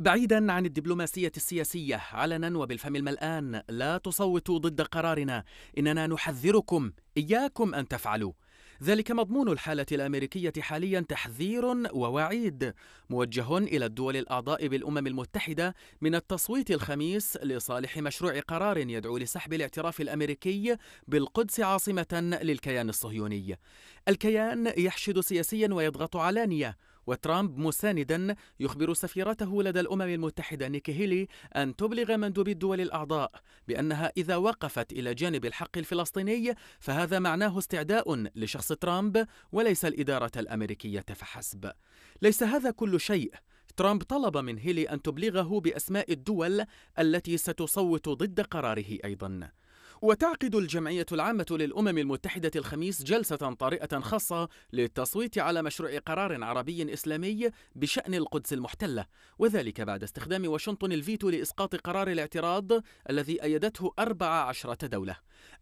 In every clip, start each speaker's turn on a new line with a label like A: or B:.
A: بعيدا عن الدبلوماسية السياسية علنا وبالفم الملآن لا تصوتوا ضد قرارنا إننا نحذركم إياكم أن تفعلوا ذلك مضمون الحالة الأمريكية حاليا تحذير ووعيد موجه إلى الدول الأعضاء بالأمم المتحدة من التصويت الخميس لصالح مشروع قرار يدعو لسحب الاعتراف الأمريكي بالقدس عاصمة للكيان الصهيوني الكيان يحشد سياسيا ويضغط علانية وترامب مساندا يخبر سفيرته لدى الأمم المتحدة نيكي هيلي أن تبلغ مندوبي الدول الأعضاء بأنها إذا وقفت إلى جانب الحق الفلسطيني فهذا معناه استعداء لشخص ترامب وليس الإدارة الأمريكية فحسب ليس هذا كل شيء ترامب طلب من هيلي أن تبلغه بأسماء الدول التي ستصوت ضد قراره أيضاً وتعقد الجمعية العامة للأمم المتحدة الخميس جلسة طارئة خاصة للتصويت على مشروع قرار عربي إسلامي بشأن القدس المحتلة وذلك بعد استخدام واشنطن الفيتو لإسقاط قرار الاعتراض الذي أيدته 14 دولة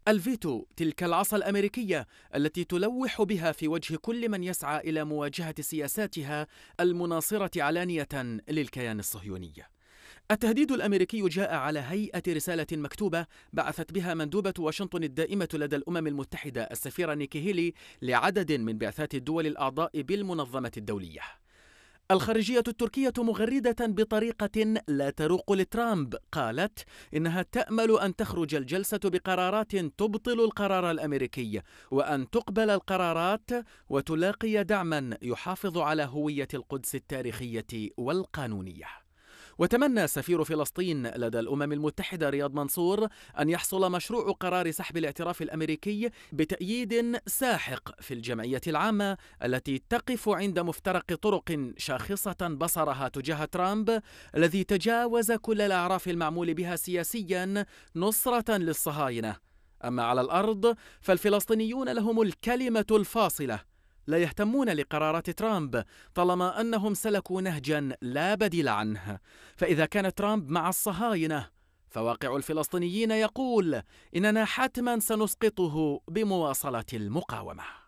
A: الفيتو تلك العصا الأمريكية التي تلوح بها في وجه كل من يسعى إلى مواجهة سياساتها المناصرة علانية للكيان الصهيوني التهديد الامريكي جاء على هيئه رساله مكتوبه بعثت بها مندوبه واشنطن الدائمه لدى الامم المتحده السفيره نيكي هيلي لعدد من بعثات الدول الاعضاء بالمنظمه الدوليه. الخارجيه التركيه مغرده بطريقه لا تروق لترامب، قالت انها تامل ان تخرج الجلسه بقرارات تبطل القرار الامريكي وان تقبل القرارات وتلاقي دعما يحافظ على هويه القدس التاريخيه والقانونيه. وتمنى سفير فلسطين لدى الأمم المتحدة رياض منصور أن يحصل مشروع قرار سحب الاعتراف الأمريكي بتأييد ساحق في الجمعية العامة التي تقف عند مفترق طرق شاخصة بصرها تجاه ترامب الذي تجاوز كل الأعراف المعمول بها سياسيا نصرة للصهاينة أما على الأرض فالفلسطينيون لهم الكلمة الفاصلة لا يهتمون لقرارات ترامب طالما انهم سلكوا نهجا لا بديل عنه فاذا كان ترامب مع الصهاينه فواقع الفلسطينيين يقول اننا حتما سنسقطه بمواصله المقاومه